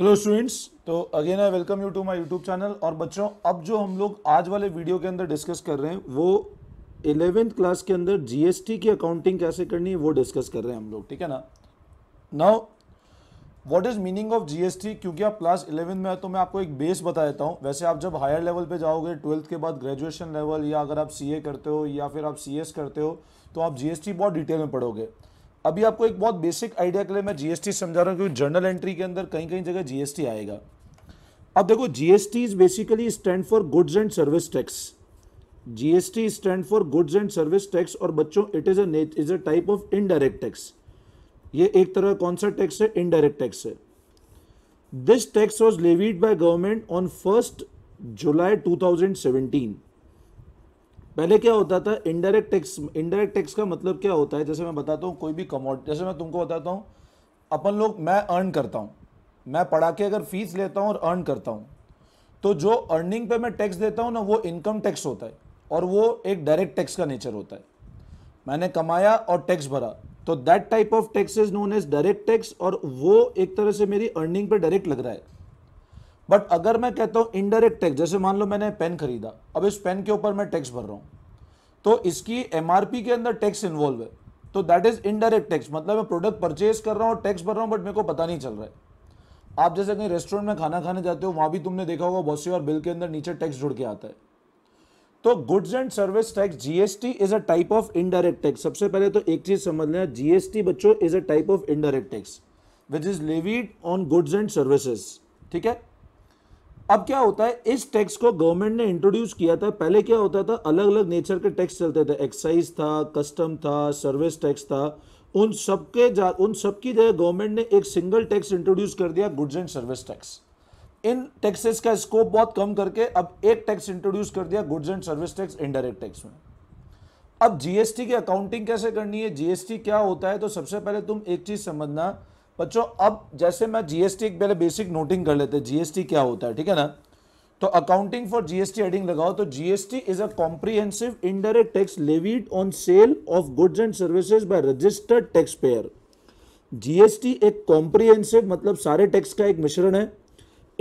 Hello students तो again I welcome you to my YouTube channel और बच्चों अब जो हम लोग आज वाले वीडियो के अंदर डिस्कस कर रहे हैं वो एलेवेंथ क्लास के अंदर जीएसटी की अकाउंटिंग कैसे करनी है वो डिस्कस कर रहे हैं हम लोग ठीक है ना now what is meaning of GST क्योंकि आप क्लास इलेवेंथ में है तो मैं आपको एक बेस बता देता हूँ वैसे आप जब हायर लेवल पर जाओगे ट्वेल्थ के बाद ग्रेजुएशन लेवल या अगर आप सी करते हो या फिर आप सी करते हो तो आप जी बहुत डिटेल में पढ़ोगे अभी आपको एक बहुत बेसिक आइडिया के लिए मैं जीएसटी समझा रहा हूँ क्योंकि जर्नल एंट्री के अंदर कहीं कहीं जगह जीएसटी आएगा अब देखो GST is basically stand for goods and service tax GST stand for goods and service tax और बच्चों it is is a type of indirect tax ये एक तरह कौन सा टैक्स है इनडायरेक्ट टैक्स है this tax was levied by government on first July seventeen पहले क्या होता था इनडायरेक्ट टैक्स इनडायरेक्ट टैक्स का मतलब क्या होता है जैसे मैं बताता हूँ कोई भी कमोड जैसे मैं तुमको बताता हूँ अपन लोग मैं अर्न करता हूँ मैं पढ़ा के अगर फीस लेता हूँ और अर्न करता हूँ तो जो अर्निंग पे मैं टैक्स देता हूँ ना वो इनकम टैक्स होता है और वो एक डायरेक्ट टैक्स का नेचर होता है मैंने कमाया और टैक्स भरा तो that type of tax is known as direct tax और वो एक तरह से मेरी अर्निंग पर डायरेक्ट लग रहा है बट अगर मैं कहता हूँ इनडायरेक्ट टैक्स जैसे मान लो मैंने पेन खरीदा अब इस पेन के ऊपर मैं टैक्स भर रहा हूँ तो इसकी एम के अंदर टैक्स इन्वॉल्व है तो दैट इज इनडायरेक्ट टैक्स मतलब मैं प्रोडक्ट परचेज कर रहा हूँ टैक्स भर रहा हूँ बट मेरे को पता नहीं चल रहा है आप जैसे कहीं रेस्टोरेंट में खाना खाने जाते हो वहाँ भी तुमने देखा होगा बहुत सी और बिल के अंदर नीचे टैक्स जुड़ के आता है तो goods and service tax GST is a type of indirect tax सबसे पहले तो एक चीज समझ लेना जीएसटी बच्चों is a type of indirect tax which is levied on goods and services ठीक है अब क्या होता है इस टैक्स को गवर्नमेंट ने इंट्रोड्यूस किया था पहले क्या होता था अलग अलग नेचर के टैक्स चलते थे एक्साइज था कस्टम था सर्विस टैक्स था उन सबके जा उन सबकी जगह गवर्नमेंट ने एक सिंगल टैक्स इंट्रोड्यूस कर दिया गुड्स एंड सर्विस टैक्स इन टैक्सेस का स्कोप बहुत कम करके अब एक टैक्स इंट्रोड्यूस कर दिया goods and service tax indirect tax में अब जीएसटी की अकाउंटिंग कैसे करनी है जीएसटी क्या होता है तो सबसे पहले तुम एक चीज समझना बच्चों अब जैसे मैं जीएसटी एक पहले बेसिक नोटिंग कर लेते हैं जीएसटी क्या होता है ठीक है ना तो अकाउंटिंग फॉर जीएसटी एडिंग लगाओ तो GST is a comprehensive indirect tax levied on sale of goods and services by registered tax payer GST एक कॉम्प्रीहेंसिव मतलब सारे टैक्स का एक मिश्रण है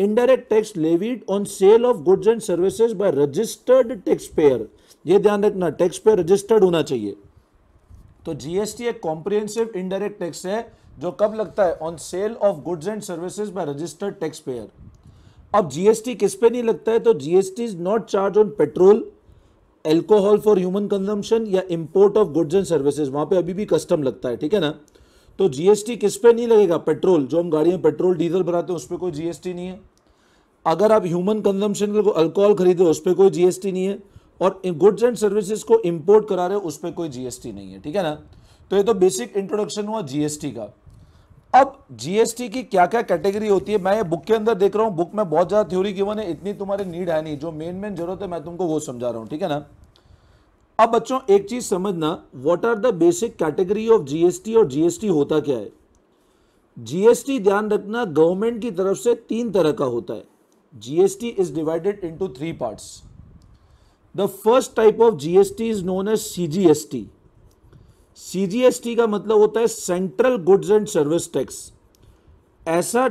indirect tax levied on sale of goods and services by registered tax payer ये ध्यान रखना टैक्स पेयर रजिस्टर्ड होना चाहिए तो जीएसटी एक कॉम्प्रीहेंसिव इनडायरेक्ट टैक्स है जो कब लगता है on sale of goods and services by registered tax payer अब जीएसटी किस पे नहीं लगता है तो GST is not charge on petrol alcohol for human consumption या import of goods and services वहां पे अभी भी कस्टम लगता है ठीक है ना तो जीएसटी किस पे नहीं लगेगा पेट्रोल जो हम गाड़ियों पेट्रोल डीजल भराते हैं उस पर कोई जीएसटी नहीं है अगर आप ह्यूमन कंजम्पशन के अल्कोहल खरीदे उस पर कोई जीएसटी नहीं है और गुड्स एंड सर्विसेज को इंपोर्ट करा रहे हो उस पर कोई जीएसटी नहीं है ठीक है ना तो ये तो बेसिक इंट्रोडक्शन हुआ जीएसटी का अब जीएसटी की क्या क्या कैटेगरी होती है मैं ये बुक के अंदर देख रहा हूं बुक में बहुत ज़्यादा थ्योरी गिवन है इतनी तुम्हारी नीड है नहीं जो मेन मेन जरूरत है मैं तुमको वो समझा रहा हूं ठीक है ना अब बच्चों एक चीज़ समझना what are the basic category of GST और जीएसटी होता क्या है जीएसटी ध्यान रखना गवर्नमेंट की तरफ से तीन तरह का होता है GST is divided into three parts the first type of GST is known as C CGST का मतलब होता है central goods and service tax ऐसा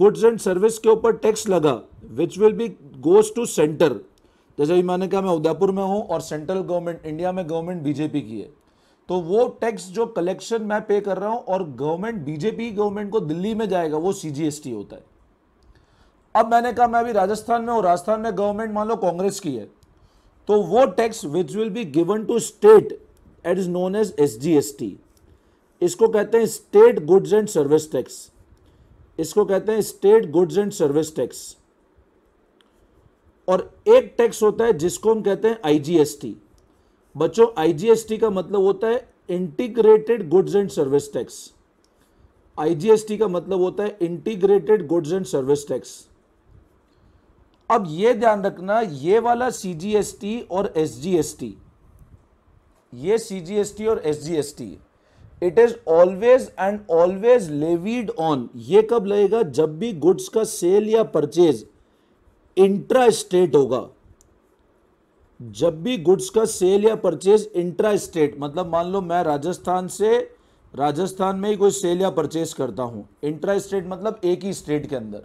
गुड्स एंड सर्विस के ऊपर टैक्स लगा which will be goes to centre जैसे अभी मैंने कहा मैं उदयपुर में हूँ और सेंट्रल गवर्नमेंट इंडिया में गवर्नमेंट बीजेपी की है तो वो टैक्स जो कलेक्शन मैं पे कर रहा हूँ और गवर्नमेंट बीजेपी गवर्नमेंट को दिल्ली में जाएगा वो सीजीएसटी होता है अब मैंने कहा मैं अभी राजस्थान में हूँ राजस्थान में गवर्नमेंट मान लो कांग्रेस की है तो वो tax which will be given to state it is known as S G S T इसको कहते हैं state goods and service tax इसको कहते हैं state goods and service tax और एक टैक्स होता है जिसको हम कहते हैं आईजीएसटी बच्चों आईजीएसटी का मतलब होता है integrated goods and service tax IGST का मतलब होता है integrated goods and service tax अब यह ध्यान रखना ये वाला सीजीएसटी और एसजीएसटी ये सी और S it is always and always levied on ये कब लगेगा जब भी गुड्स का सेल या परचेज इंट्रा स्टेट होगा जब भी गुड्स का सेल या परचेज इंट्रा स्टेट मतलब मान लो मैं राजस्थान से राजस्थान में ही कोई सेल या परचेज करता हूं इंट्रा स्टेट मतलब एक ही स्टेट के अंदर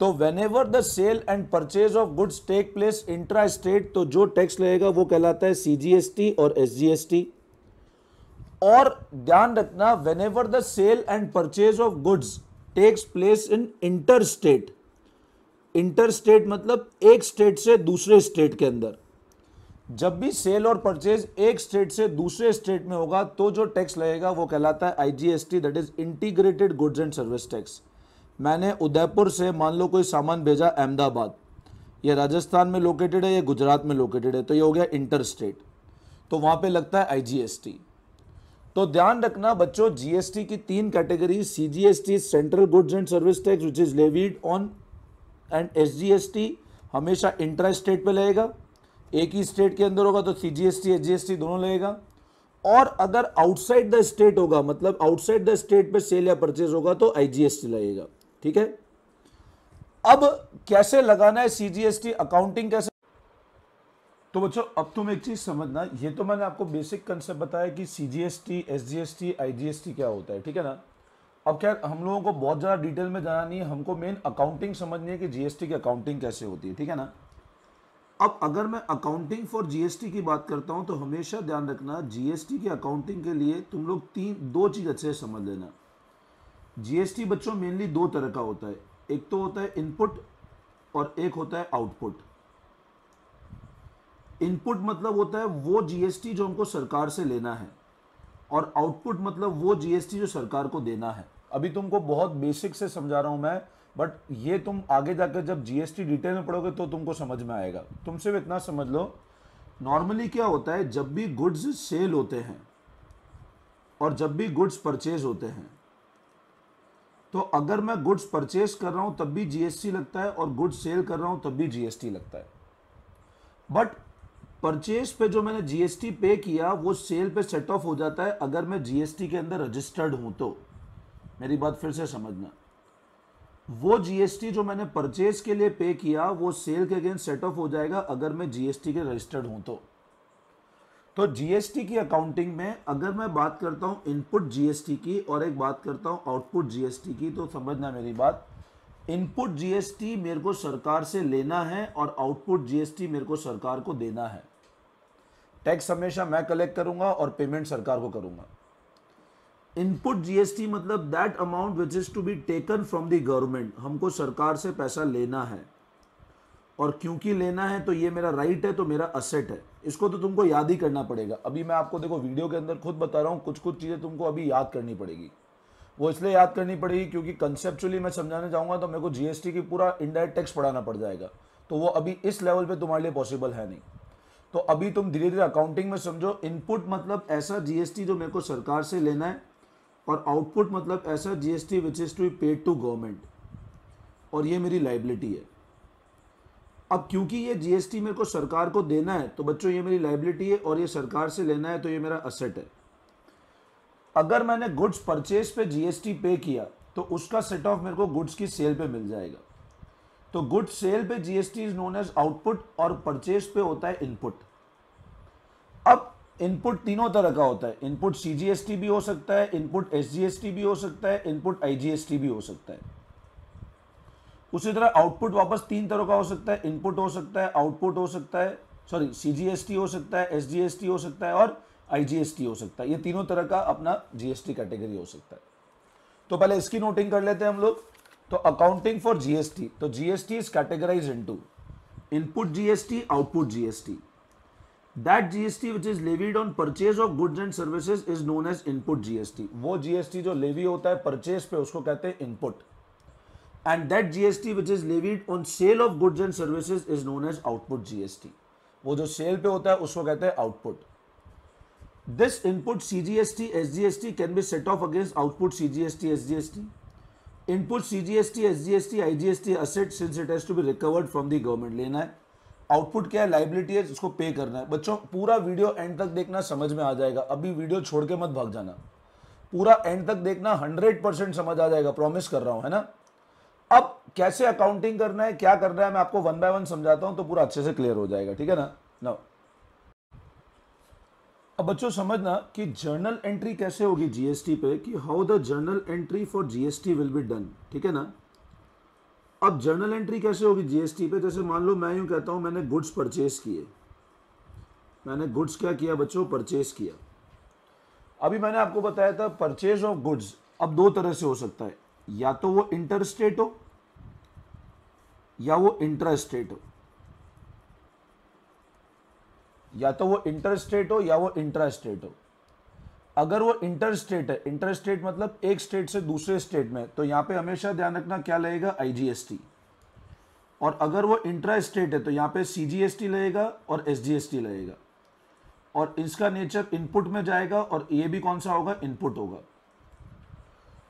तो whenever the sale and purchase of goods take place intra state तो जो टैक्स मतलब तो लगेगा वो कहलाता है सीजीएसटी और एसजीएसटी और ध्यान रखना whenever the sale and purchase of goods takes place in inter state inter state मतलब एक स्टेट से दूसरे स्टेट के अंदर जब भी सेल और परचेज एक स्टेट से दूसरे स्टेट में होगा तो जो टैक्स लगेगा वो कहलाता है IGST that is integrated goods and service tax मैंने उदयपुर से मान लो कोई सामान भेजा अहमदाबाद ये राजस्थान में लोकेटेड है या गुजरात में लोकेटेड है तो ये हो गया इंटर स्टेट तो वहाँ पे लगता है आईजीएसटी तो ध्यान रखना बच्चों जीएसटी की तीन category CGST central goods and service tax which is levied on and SGST हमेशा इंटर स्टेट पे लगेगा एक ही स्टेट के अंदर होगा तो सीजीएसटी एसजीएसटी दोनों लगेगा और अगर आउटसाइड द स्टेट होगा मतलब आउटसाइड द स्टेट पे सेल या परचेज होगा तो आईजीएसटी लगेगा ठीक है अब कैसे लगाना है सीजीएसटी अकाउंटिंग कैसे तो बच्चों अब तुम एक चीज समझना ये तो मैंने आपको बेसिक कंसेप्ट बताया कि सीजीएसटी एसजीएसटी आईजीएसटी क्या होता है ठीक है ना अब क्या हम लोगों को बहुत ज़्यादा डिटेल में जाना नहीं है हमको मेन अकाउंटिंग समझनी है कि जीएसटी की अकाउंटिंग कैसे होती है ठीक है ना अब अगर मैं अकाउंटिंग फॉर जीएसटी की बात करता हूं तो हमेशा ध्यान रखना जीएसटी की अकाउंटिंग के लिए तुम लोग तीन दो चीज़ अच्छे से समझ लेना जीएसटी बच्चों मेनली दो तरह का होता है एक तो होता है इनपुट और एक होता है आउटपुट इनपुट मतलब होता है वो जीएसटी जो हमको सरकार से लेना है और आउटपुट मतलब वो जीएसटी जो सरकार को देना है अभी तुमको बहुत बेसिक से समझा रहा हूं मैं बट ये तुम आगे जाकर जब जीएसटी डिटेल में पढ़ोगे तो तुमको समझ में आएगा तुम सिर्फ इतना समझ लो नॉर्मली क्या होता है जब भी गुड्स सेल होते हैं और जब भी गुड्स परचेज होते हैं तो अगर मैं गुड्स परचेस कर रहा हूं तब भी जीएसटी लगता है और गुड्स सेल कर रहा हूं तब भी जीएसटी लगता है बट परचेज पे जो मैंने जीएसटी पे किया वो सेल पे सेट ऑफ हो जाता है अगर मैं जीएसटी के अंदर रजिस्टर्ड हूं तो मेरी बात फिर से समझना वो जीएसटी जो मैंने परचेज के लिए पे किया वो सेल के अगेंस्ट सेट ऑफ हो जाएगा अगर मैं जीएसटी के रजिस्टर्ड हूं तो तो जीएसटी की अकाउंटिंग में अगर मैं बात करता हूँ इनपुट जीएसटी की और एक बात करता हूँ आउटपुट जीएसटी की तो समझना मेरी बात इनपुट जीएसटी मेरे को सरकार से लेना है और आउटपुट जीएसटी मेरे को सरकार को देना है टैक्स हमेशा मैं कलेक्ट करूंगा और पेमेंट सरकार को करूंगा इनपुट जीएसटी मतलब that amount which is to be taken from the government हमको सरकार से पैसा लेना है और क्योंकि लेना है तो ये मेरा राइट है तो मेरा असेट है इसको तो तुमको याद ही करना पड़ेगा अभी मैं आपको देखो वीडियो के अंदर खुद बता रहा हूँ कुछ कुछ चीज़ें तुमको अभी याद करनी पड़ेगी वो इसलिए याद करनी पड़ेगी क्योंकि कंसेप्चुअली मैं समझाने जाऊँगा तो मेरे को जीएसटी की पूरा इंडायरेक्ट टैक्स पढ़ाना पड़ जाएगा तो वो अभी इस लेवल पर तुम्हारे लिए पॉसिबल है नहीं तो अभी तुम धीरे धीरे अकाउंटिंग में समझो इनपुट मतलब ऐसा जीएसटी जो मेरे को सरकार से लेना है और आउटपुट मतलब ऐसा GST which is to paid to government और ये मेरी लाइबिलिटी है अब क्योंकि ये जीएसटी मेरे को सरकार को देना है तो बच्चों ये मेरी लाइबिलिटी है और ये सरकार से लेना है तो ये मेरा असेट है अगर मैंने गुड्स परचेज पे जीएसटी पे किया तो उसका सेट ऑफ मेरे को गुड्स की सेल पे मिल जाएगा तो गुड्स सेल पे GST is known as output और परचेज पे होता है इनपुट अब इनपुट तीनों तरह का होता है इनपुट सीजीएसटी भी हो सकता है इनपुट एस भी हो सकता है इनपुट आईजीएसटी भी हो सकता है उसी तरह आउटपुट वापस तीन तरह का हो सकता है इनपुट हो सकता है आउटपुट हो सकता है सॉरी सीजीएसटी हो सकता है एसजीएसटी हो सकता है और आईजीएसटी हो सकता है ये तीनों तरह का अपना जीएसटी कैटेगरी हो सकता है तो पहले इसकी नोटिंग कर लेते हैं हम लोग तो अकाउंटिंग फॉर जीएसटी तो GST is categorize in input GST output GST that GST which is levied on purchase of goods and services is known as input GST वो जीएसटी जो लेवी होता है परचेज पे उसको कहते हैं input and that GST which is levied on sale of goods and services is known as output GST. वो जो सेल पे होता है उसको कहते हैं output this input C G S T S G S T can be set off against output C G S T S G S T input C G S asset since it has to be recovered from the government लेना है output क्या है liability है उसको पे करना है बच्चों पूरा वीडियो एंड तक देखना समझ में आ जाएगा अभी वीडियो छोड़ के मत भाग जाना पूरा एंड तक देखना हंड्रेड परसेंट समझ आ जाएगा प्रॉमिस कर रहा हूं है ना अब कैसे अकाउंटिंग करना है क्या करना है मैं आपको वन बाय वन समझाता हूं तो पूरा अच्छे से क्लियर हो जाएगा ठीक है ना ना अब बच्चों समझना कि जर्नल एंट्री कैसे होगी जीएसटी पे कि how the journal entry for GST will be done ठीक है ना अब जर्नल एंट्री कैसे होगी जीएसटी पे जैसे मान लो मैं यूं कहता हूं मैंने गुड्स परचेस किए मैंने गुड्स क्या किया बच्चों परचेस किया अभी मैंने आपको बताया था परचेज ऑफ गुड्स अब दो तरह से हो सकता है या तो वो इंटर स्टेट हो या वो इंटर स्टेट हो या तो वो इंटर स्टेट हो या वो इंटर स्टेट हो अगर वो इंटर स्टेट है इंटर स्टेट मतलब एक स्टेट से दूसरे स्टेट में तो यहां पे हमेशा ध्यान रखना क्या लगेगा आईजीएसटी और अगर वो इंट्रा स्टेट है तो यहां पे सीजीएसटी लगेगा और एसजीएसटी लगेगा और इसका नेचर इनपुट में जाएगा और ये भी कौन सा होगा इनपुट होगा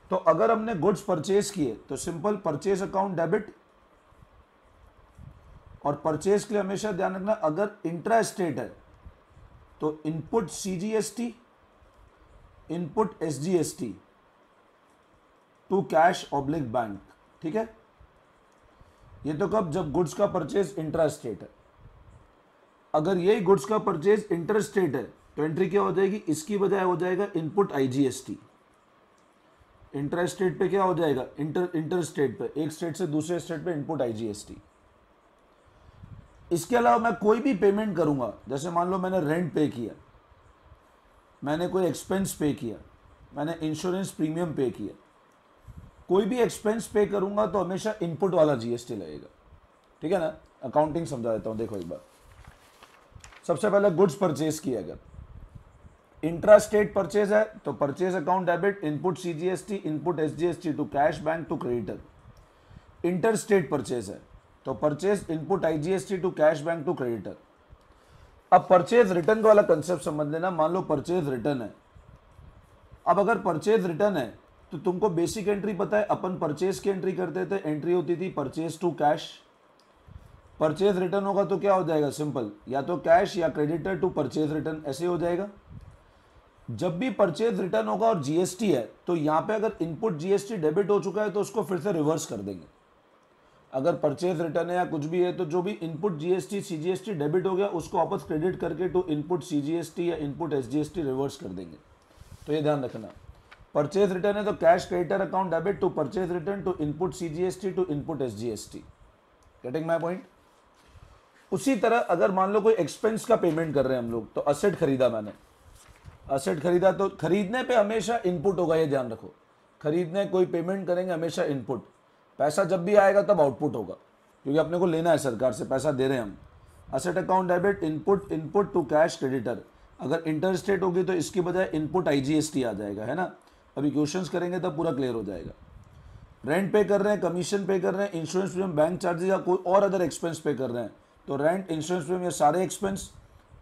तो अगर हमने गुड्स परचेज किए तो सिंपल परचेज अकाउंट डेबिट और परचेज के लिए हमेशा ध्यान रखना अगर इंट्रा स्टेट है तो input CGST input SGST to cash oblique bank ठीक है ये तो कब जब गुड्स का परचेज इंट्रा स्टेट है अगर यही गुड्स का परचेज इंटर स्टेट है तो एंट्री क्या हो जाएगी इसकी बजाय हो जाएगा इनपुट आईजीएसटी इंटर स्टेट पे क्या हो जाएगा इंटर इंटर स्टेट पे एक स्टेट से दूसरे स्टेट पे इनपुट आईजीएसटी इसके अलावा मैं कोई भी पेमेंट करूंगा जैसे मान लो मैंने रेंट पे किया मैंने कोई एक्सपेंस पे किया मैंने इंश्योरेंस प्रीमियम पे किया कोई भी एक्सपेंस पे करूंगा तो हमेशा इनपुट वाला जीएसटी लगेगा ठीक है ना अकाउंटिंग समझा देता हूँ देखो एक बार सबसे पहले गुड्स परचेज किया अगर इंट्रा स्टेट परचेज है तो purchase account debit input CGST input SGST to cash bank to creditor inter state purchase है तो purchase input IGST to cash bank to creditor अब परचेज रिटर्न वाला कंसेप्ट समझ लेना मान लो परचेज रिटर्न है अब अगर परचेज रिटर्न है तो तुमको बेसिक एंट्री पता है अपन परचेज की एंट्री करते थे एंट्री होती थी purchase to cash purchase return होगा तो क्या हो जाएगा सिंपल या तो कैश या क्रेडिटर टू परचेज रिटर्न ऐसे हो जाएगा जब भी परचेज रिटर्न होगा और जीएसटी है तो यहां पे अगर इनपुट जीएसटी डेबिट हो चुका है तो उसको फिर से रिवर्स कर देंगे अगर परचेज रिटर्न है या कुछ भी है तो जो भी इनपुट जीएसटी सीजीएसटी डेबिट हो गया उसको वापस क्रेडिट करके टू इनपुट सीजीएसटी या इनपुट एसजीएसटी रिवर्स कर देंगे तो ये ध्यान रखना परचेज रिटर्न है तो cash creditor account debit to purchase return to input CGST to input SGST getting my point उसी तरह अगर मान लो कोई एक्सपेंस का पेमेंट कर रहे हैं हम लोग तो असेट खरीदा मैंने असेट खरीदा तो खरीदने पे हमेशा इनपुट होगा ये ध्यान रखो खरीदने कोई पेमेंट करेंगे हमेशा इनपुट पैसा जब भी आएगा तब आउटपुट होगा क्योंकि अपने को लेना है सरकार से पैसा दे रहे हैं हम asset account debit input input to cash creditor अगर इंटरस्टेट होगी तो इसकी बजाय इनपुट आईजीएसटी आ जाएगा है ना अभी क्वेश्चन करेंगे तब पूरा क्लियर हो जाएगा रेंट पे कर रहे हैं कमीशन पे कर रहे हैं इंश्योरेंस प्रीमियम बैंक चार्जेस या कोई और अदर एक्सपेंस पे कर रहे हैं तो रेंट इंश्योरेंस प्रीमियम ये सारे expense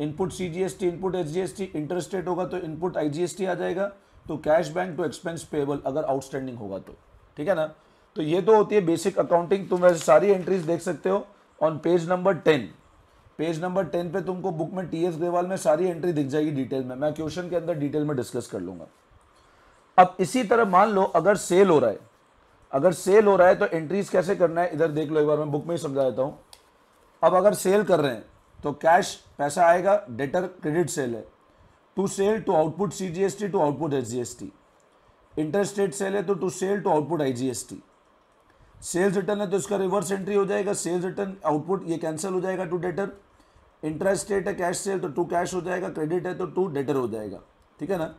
input C G S T input H G S T interstate होगा तो input I G S T आ जाएगा तो cash bank to expense payable अगर आउटस्टैंडिंग होगा तो ठीक है ना तो ये तो होती है बेसिक अकाउंटिंग तुम वैसे सारी एंट्रीज देख सकते हो on page number ten page number ten पे तुमको बुक में टी एस ग्रेवाल में सारी एंट्री दिख जाएगी डिटेल में मैं क्वेश्चन के अंदर डिटेल में डिस्कस कर लूंगा अब इसी तरह मान लो अगर सेल हो रहा है अगर सेल हो रहा है तो एंट्रीज कैसे करना है इधर देख लो एक बार मैं बुक में ही समझा देता हूँ अब अगर सेल कर रहे हैं तो कैश पैसा आएगा डेटर क्रेडिट सेल है to sale to output C G S T to output H G S T interstate sale है तो to sale to output I G S T sales return है तो इसका रिवर्स एंट्री हो जाएगा sales return output ये cancel हो जाएगा टू डेटर इंटरेस्ट रेट है कैश सेल तो टू कैश हो जाएगा क्रेडिट है तो टू डेटर हो जाएगा ठीक है ना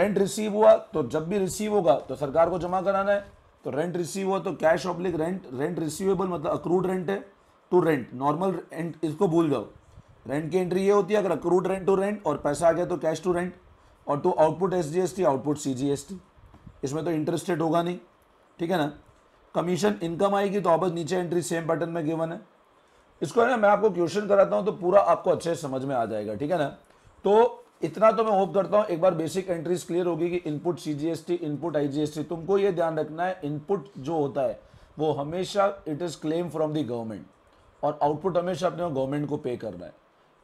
रेंट रिसीव हुआ तो जब भी रिसीव होगा तो सरकार को जमा कराना है तो रेंट रिसीव हुआ तो cash oblique rent rent receivable मतलब अक्रूड रेंट है टू रेंट नॉर्मल रेंट इसको भूल जाओ रेंट की एंट्री ये होती है अगर अक्रूड रेंट टू रेंट और पैसा आ गया तो कैश टू रेंट और to output S G S T output C G S T इसमें तो इंटरेस्टेड होगा नहीं ठीक है ना कमीशन इनकम आएगी तो वापस नीचे एंट्री सेम पैटर्न में गिवन है इसको है ना मैं आपको क्वेश्चन कराता हूँ तो पूरा आपको अच्छे से समझ में आ जाएगा ठीक है ना तो इतना तो मैं होप करता हूँ एक बार बेसिक एंट्रीज क्लियर होगी कि input C G S T input I G S T तुमको ये ध्यान रखना है इनपुट जो होता है वो हमेशा it is claim from the government और आउटपुट हमेशा अपने गवर्नमेंट को पे करना है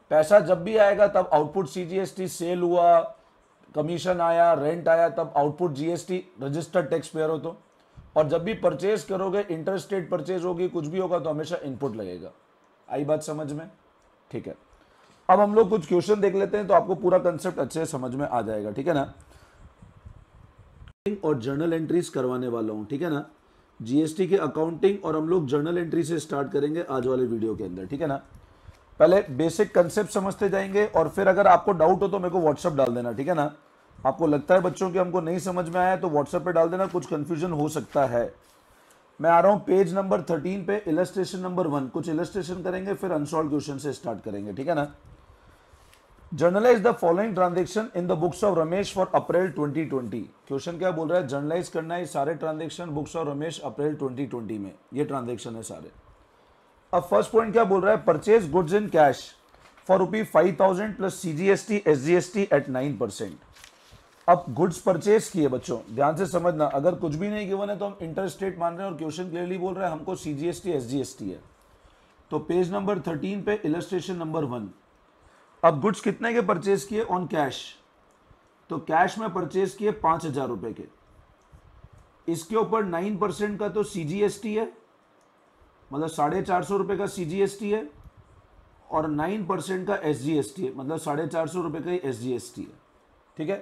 पैसा जब भी आएगा तब आउटपुट सीजीएसटी सेल हुआ कमीशन आया रेंट आया तब output GST registered tax payer हो तो और जब भी परचेज करोगे इंटरेस्टेड परचेज होगी कुछ भी होगा तो हमेशा इनपुट लगेगा आई बात समझ में ठीक है अब हम लोग कुछ क्वेश्चन देख लेते हैं तो आपको पूरा कंसेप्ट अच्छे से समझ में आ जाएगा ठीक है ना और जर्नल एंट्रीज करवाने वाला हूं ठीक है ना जीएसटी के अकाउंटिंग और हम लोग जर्नल एंट्री से स्टार्ट करेंगे आज वाले वीडियो के अंदर ठीक है ना पहले बेसिक कंसेप्ट समझते जाएंगे और फिर अगर आपको डाउट हो तो मेरे को व्हाट्सअप डाल देना ठीक है ना आपको लगता है बच्चों के हमको नहीं समझ में आया तो व्हाट्सएप पर डाल देना कुछ कन्फ्यूजन हो सकता है मैं आ रहा हूँ पेज नंबर थर्टीन पे इलस्ट्रेशन नंबर वन कुछ इलस्ट्रेशन करेंगे फिर अनसॉल्व क्वेश्चन से स्टार्ट करेंगे ठीक है ना journalize the following transaction in the books of Ramesh for April 2020 question क्या बोल रहा है जर्नलाइज करना है सारे transaction books of Ramesh April 2020 में ये ट्रांजेक्शन है सारे अब फर्स्ट पॉइंट क्या बोल रहा है purchase goods in cash for rupee five thousand plus C G S T S G S T eight nine percent अब गुड्स परचेज किए बच्चों ध्यान से समझना अगर कुछ भी नहीं गिवन है तो हम इंटरेस्ट रेट मान रहे हैं और क्वेश्चन क्लियरली बोल रहे हैं हमको C G S T S G S T है तो पेज नंबर थर्टीन पे इलस्ट्रेशन नंबर वन अब गुड्स कितने के परचेज किए ऑन कैश तो कैश में परचेज किए पांच हजार रुपए के इसके ऊपर नाइन परसेंट का तो सी जी एस टी है मतलब साढ़े चार सौ रुपए का सी जी एस टी है और नाइन परसेंट का एस जी एस टी है मतलब साढ़े चार सौ रुपए का एस जी एस टी है ठीक है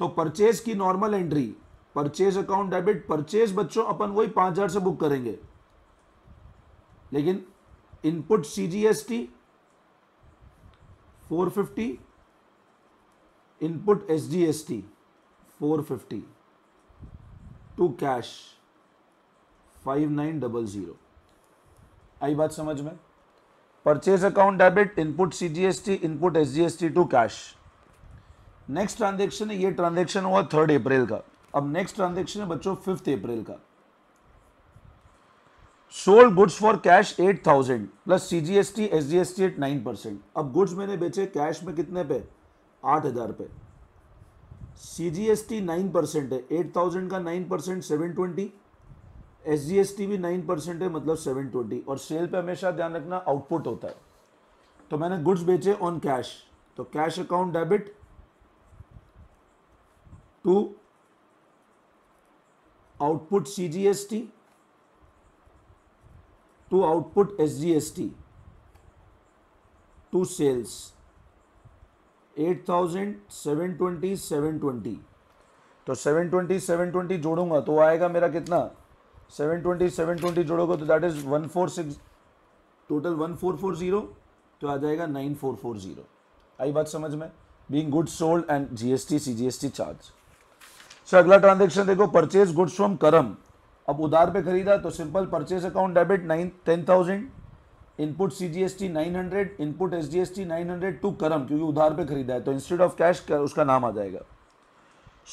तो परचेज की normal entry purchase account debit purchase बच्चों अपन वही पांच हज़ार से बुक करेंगे लेकिन input C G S T 450 input SGST 450 to cash 5900 आई बात समझ में purchase account debit input C G S T input S S G T to cash next transaction है ये ट्रांजेक्शन हुआ थर्ड अप्रैल का अब नेक्स्ट ट्रांजेक्शन है बच्चों फिफ्थ अप्रैल का sold goods for cash eight thousand plus C G S T S G S T eight nine percent अब goods मैंने बेचे कैश में कितने पे आठ हज़ार पे C G S T nine percent है एट थाउजेंड का nine percent seven twenty S G S T भी नाइन परसेंट है मतलब सेवन ट्वेंटी और सेल पे हमेशा ध्यान रखना आउटपुट होता है तो मैंने गुड्स बेचे ऑन कैश तो cash account debit to output C G S T to output S G S T to sales eight thousand seven twenty seven twenty तो सेवन ट्वेंटी सेवन ट्वेंटी जोड़ूंगा तो आएगा मेरा कितना सेवन ट्वेंटी सेवन ट्वेंटी जोड़ोगे तो that is one four six total one four four zero तो आ जाएगा नाइन फोर फोर जीरो आई बात समझ में being good sold and GST S C G S T charge so अगला ट्रांजेक्शन देखो परचेज गुड्स फ्रॉम करम अब उधार पे खरीदा तो simple purchase account debit nine ten thousand input C G S T nine hundred input S G S T nine hundred to Karam क्योंकि उधार पे खरीदा है तो इंस्टेड ऑफ कैश उसका नाम आ जाएगा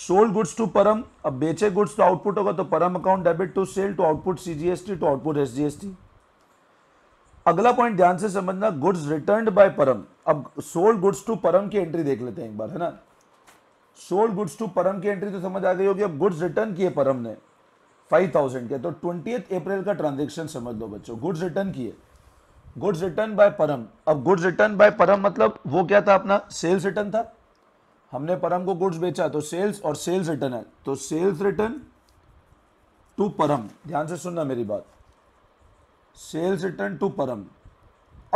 सोल्ड गुड्स टू परम अब बेचे गुड्स तो आउटपुट होगा तो Param account debit to sale to output CGST to output SGST अगला पॉइंट ध्यान से समझना गुड्स रिटर्न बाय परम अब सोल्ड गुड्स टू परम की एंट्री देख लेते हैं एक बार है ना सोल्ड गुड्स टू परम की एंट्री तो समझ आ गई होगी अब गुड्स रिटर्न किए परम ने फाइव थाउजेंड के तो ट्वेंटी अप्रैल का ट्रांजेक्शन समझ लो बच्चों गुड्स रिटर्न किए गुड्स रिटर्न बाय परम अब गुड्स रिटर्न बाय परम मतलब वो क्या था अपना सेल्स रिटर्न था हमने परम को गुड्स बेचा तो सेल्स और सेल्स रिटर्न है तो सेल्स रिटर्न टू परम ध्यान से सुनना मेरी बात सेल्स रिटर्न टू परम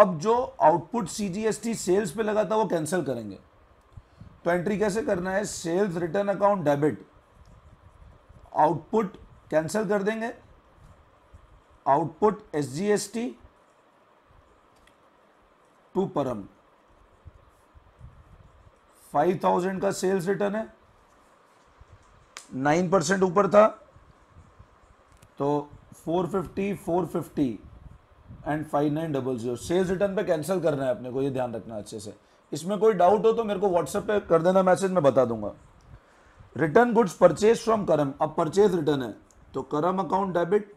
अब जो आउटपुट सीजीएसटी सेल्स पे लगा था वो कैंसिल करेंगे तो एंट्री कैसे करना है sales return account debit output cancel कर देंगे output S G S T to Param five thousand का सेल्स रिटर्न है नाइन परसेंट ऊपर था तो four fifty four fifty and five nine double zero sales return पे कैंसिल करना है अपने को ये ध्यान रखना अच्छे से इसमें कोई डाउट हो तो मेरे को व्हाट्सएप पे कर देना मैसेज मैं बता दूंगा रिटर्न गुड्स परचेज फ्रॉम करम अब परचेज रिटर्न है तो Karam account debit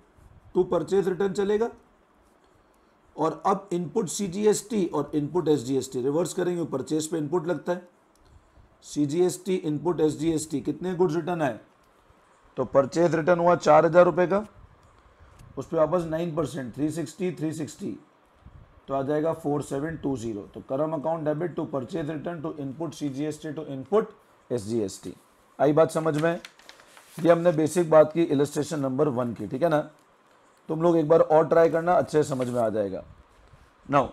to purchase return चलेगा और अब इनपुट सी और इनपुट एस रिवर्स करेंगे परचेज पे इनपुट लगता है सी इनपुट एस कितने गुड्स रिटर्न आए तो परचेज रिटर्न हुआ चार हज़ार रुपये का उस पर वापस nine percent three sixty three sixty तो आ जाएगा फोर सेवन टू जीरो तो Karam account debit to purchase return to input C G S T to input S G S T आई बात समझ में ये हमने बेसिक बात की इलस्ट्रेशन नंबर वन की ठीक है ना तुम लोग एक बार और ट्राई करना अच्छे समझ में आ जाएगा नाउ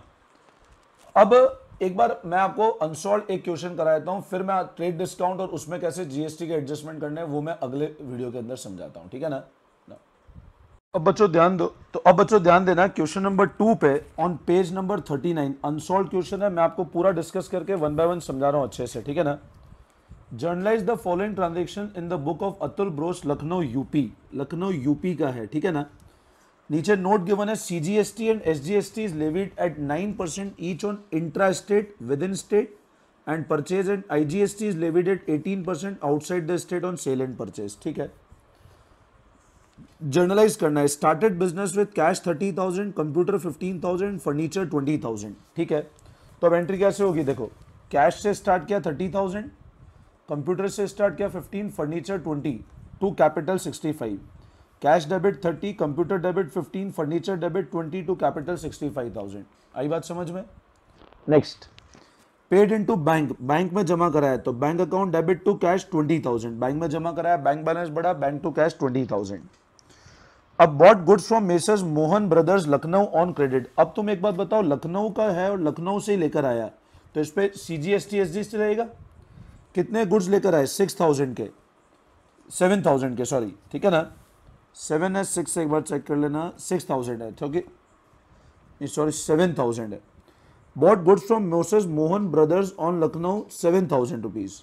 अब एक बार मैं आपको अनसॉल्व एक क्वेश्चन कराता हूं फिर मैं ट्रेड डिस्काउंट और उसमें कैसे जीएसटी के एडजस्टमेंट करने हैं वो मैं अगले वीडियो के अंदर समझाता हूँ ठीक है ना अब बच्चों ध्यान दो तो अब बच्चों ध्यान देना क्वेश्चन नंबर टू पे on page number thirty nine unsolved question है मैं आपको पूरा डिस्कस करके वन बाय वन समझा रहा हूँ अच्छे से ठीक है ना journalize the following transaction in the book of Atul bros Lucknow UP Lucknow UP का है ठीक है ना नीचे नोट गिवन है C G S T and S G S T is levied at nine percent each on intra state within state and purchase and I G S T is levied at eighteen percent outside the state on sale and purchase ठीक है journalize करना है started business with cash thirty thousand computer fifteen thousand furniture twenty thousand ठीक है तो अब entry कैसे होगी देखो कैश से स्टार्ट किया थर्टी थाउजेंड कंप्यूटर से स्टार्ट किया 15 furniture 20 to capital 65 cash debit 30 computer debit 15 furniture debit 20 to capital 65000 आई बात समझ में next paid into bank bank में जमा कराया तो bank account debit to cash 20000 bank में जमा कराया बैंक बैलेंस बढ़ा बैंक टू कैश ट्वेंटी अब bought goods from messrs Mohan brothers Lucknow on credit अब तुम एक बात बताओ लखनऊ का है और लखनऊ से लेकर आया तो इस पर C G S T S G रहेगा कितने गुड्स लेकर आए सिक्स थाउजेंड के सेवन थाउजेंड के सॉरी ठीक है ना सेवन है सिक्स एक बार चेक कर लेना सिक्स थाउजेंड है क्योंकि सॉरी सेवन थाउजेंड है bought goods from messrs Mohan brothers on Lucknow seven thousand rupees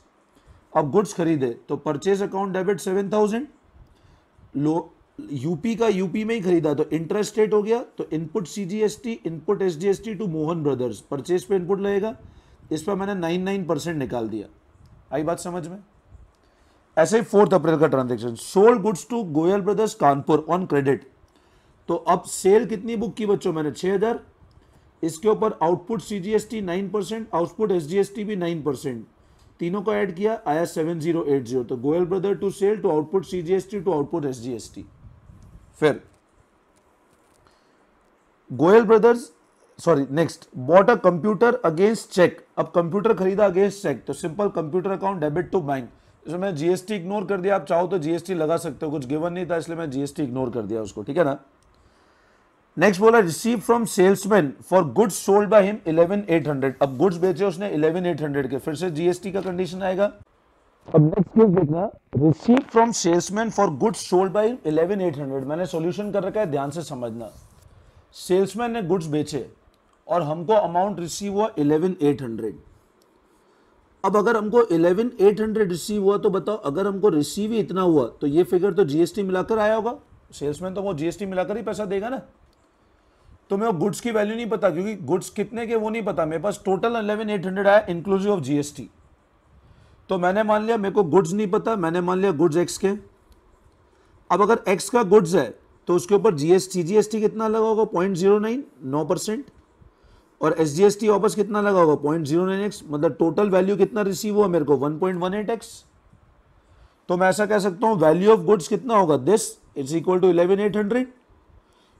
अब गुड्स खरीदे तो purchase account debit seven thousand लो यूपी का यूपी में ही खरीदा तो इंटरेस्ट रेट हो गया तो input CGST input SGST to Mohan brothers purchase पे इनपुट लगेगा इस पर मैंने नाइन नाइन परसेंट निकाल दिया आई बात समझ में ऐसे ही फोर्थ अप्रैल का transaction sold goods to Goyal brothers Kanpur on credit तो अब सेल कितनी बुक की बच्चों मैंने छह हज़ार इसके ऊपर output C G S T nine percent output S G S T भी नाइन परसेंट तीनों को ऐड किया आया सेवन जीरो एट जीरो तो Goyal brother to sale to output C G S T to output S G S T फिर Goyal brothers sorry next bought a computer against cheque अब computer खरीदा against cheque तो simple computer account debit to bank इसमें मैं GST ignore कर दिया आप चाहो तो जीएसटी लगा सकते हो कुछ गिवन नहीं था इसलिए मैं जीएसटी इग्नोर कर दिया उसको ठीक है ना नेक्स्ट बोला receive from salesman for goods sold by him 11800 अब गुड्स बेचे उसने 11800 के फिर से जीएसटी का कंडीशन आएगा अब नेक्स्ट केस देखना receive from salesman for goods sold by 11800 मैंने सॉल्यूशन कर रखा है ध्यान से समझना सेल्समैन ने गुड्स बेचे और हमको अमाउंट रिसीव हुआ इलेवन एट हंड्रेड अब अगर हमको इलेवन एट हंड्रेड रिसीव हुआ तो बताओ अगर हमको रिसीव ही इतना हुआ तो ये फिगर तो जीएसटी मिलाकर आया होगा सेल्समैन तो वो जीएसटी मिलाकर ही पैसा देगा ना तो मेरे गुड्स की वैल्यू नहीं पता क्योंकि गुड्स कितने के वो नहीं पता मेरे पास टोटल अलेवन एट हंड्रेड आया इंक्लूसिव ऑफ जीएसटी तो मैंने मान लिया मेरे को गुड्स नहीं पता मैंने मान लिया गुड्स एक्स के अब अगर एक्स का गुड्स है तो उसके ऊपर जीएसटी जीएसटी कितना लगा होगा पॉइंट जीरो नाइन नौ परसेंट और एस जी एस टी वापस कितना लगा होगा पॉइंट जीरो नाइन एक्स मतलब टोटल वैल्यू कितना रिसीव हुआ मेरे को one point one eight X तो मैं ऐसा कह सकता हूँ वैल्यू ऑफ गुड्स कितना होगा this it's equal to eleven eight hundred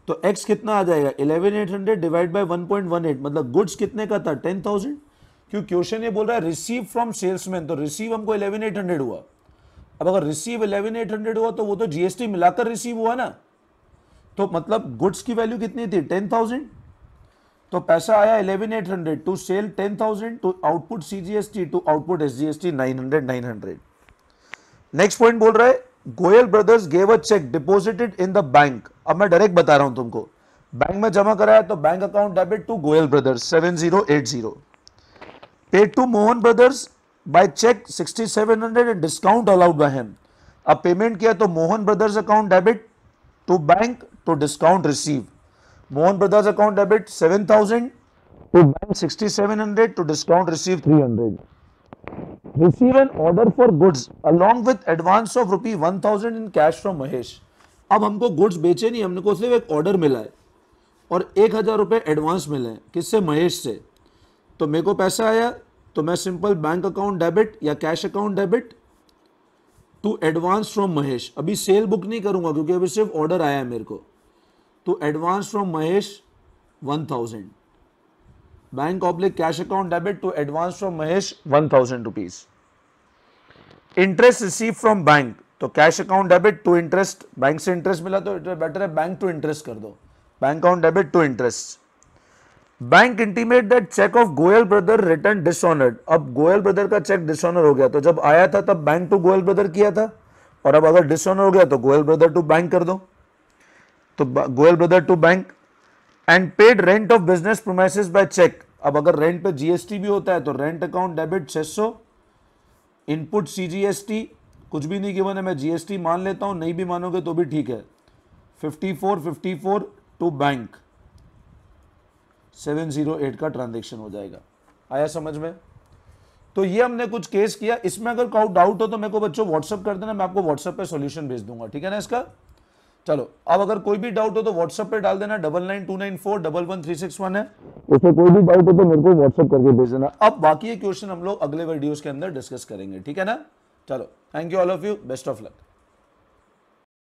तो एक्स कितना आ जाएगा eleven eight hundred divide by one point one eight मतलब गुड्स कितने का था टेन थाउजेंड क्यों क्वेश्चन ये बोल रहा है रिसीव फ्रॉम सेल्समैन तो रिसीव हमको इलेवन एट हंड्रेड हुआ अब अगर रिसीव इलेवन एट हंड्रेड हुआ तो वो तो जीएसटी मिलाकर रिसीव हुआ ना तो मतलब गुड्स की वैल्यू कितनी थी टेन थाउजेंड तो पैसा आया eleven eight hundred to sale ten thousand to output CGST to output SGST nine hundred nine hundred next point बोल रहा है Goyal brothers gave a cheque deposited in the bank अब मैं डायरेक्ट बता रहा हूं तुमको बैंक में जमा कराया तो bank account debit to Goyal brothers seven zero eight zero paid to Mohan brothers by cheque sixty seven hundred and discount allowed by him अब पेमेंट किया तो Mohan brothers account debit to bank to discount receive Mohan brothers account debit seven thousand to bank sixty seven hundred to discount receive three hundred receive an order for goods along along advance of rupee one thousand in cash from Mahesh अब हमको goods बेचे नहीं हमने को सिर्फ एक order मिला है और एक हज़ार रुपये एडवांस मिले हैं किससे महेश से तो मेरे को पैसा आया तो मैं सिंपल बैंक अकाउंट डेबिट या cash account debit to advance from Mahesh अभी सेल बुक नहीं करूंगा क्योंकि अभी सिर्फ ऑर्डर आया है मेरे को तो advance from Mahesh one thousand bank oblique cash account debit to advance from Mahesh one thousand rupees interest receive from bank तो cash account debit to interest bank से इंटरेस्ट मिला तो बेटर है बैंक टू इंटरेस्ट कर दो bank account debit to interest bank intimate that cheque of Goyal brother return dishonoured अब Goyal brother का cheque dishonour हो गया तो जब आया था तब बैंक टू गोयल ब्रदर किया था और अब अगर डिसऑनर हो गया तो गोयल ब्रदर टू बैंक कर दो तो Goyal brother to bank and paid rent of business premises by cheque अब अगर रेंट पे जीएसटी भी होता है तो rent account debit 600 input CGST कुछ भी नहीं गिवन है मैं जीएसटी मान लेता हूं नहीं भी मानोगे तो भी ठीक है 54 54 टू बैंक 708 का ट्रांजेक्शन हो जाएगा आया समझ में तो ये हमने कुछ केस किया इसमें अगर डाउट हो तो मेरे को बच्चों व्हाट्सअप कर देना मैं आपको व्हाट्सएप पे सॉल्यूशन भेज दूंगा ठीक है ना इसका चलो अब अगर कोई भी डाउट हो तो व्हाट्सएप पे डाल देना double nine two nine four double one three six one है उसमें कोई भी डाउट हो तो मेरे को व्हाट्सएप करके भेज देना अब बाकी क्वेश्चन हम लोग अगले वीडियो के अंदर डिस्कस करेंगे ठीक है ना चलो thank you all of you best of luck